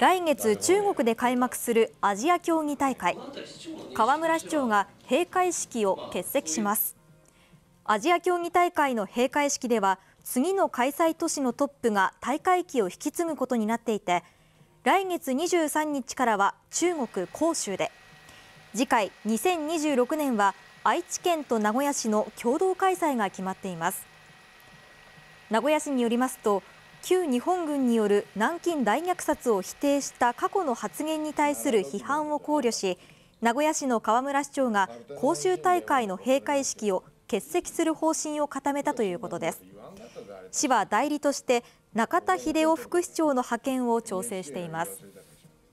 来月中国で開幕するアジア競技大会河村市長が閉会式を欠席しますアジア競技大会の閉会式では次の開催都市のトップが大会旗を引き継ぐことになっていて来月23日からは中国広州で次回2026年は愛知県と名古屋市の共同開催が決まっています名古屋市によりますと旧日本軍による南京大虐殺を否定した過去の発言に対する批判を考慮し名古屋市の河村市長が講習大会の閉会式を欠席する方針を固めたということです市は代理として中田秀夫副市長の派遣を調整しています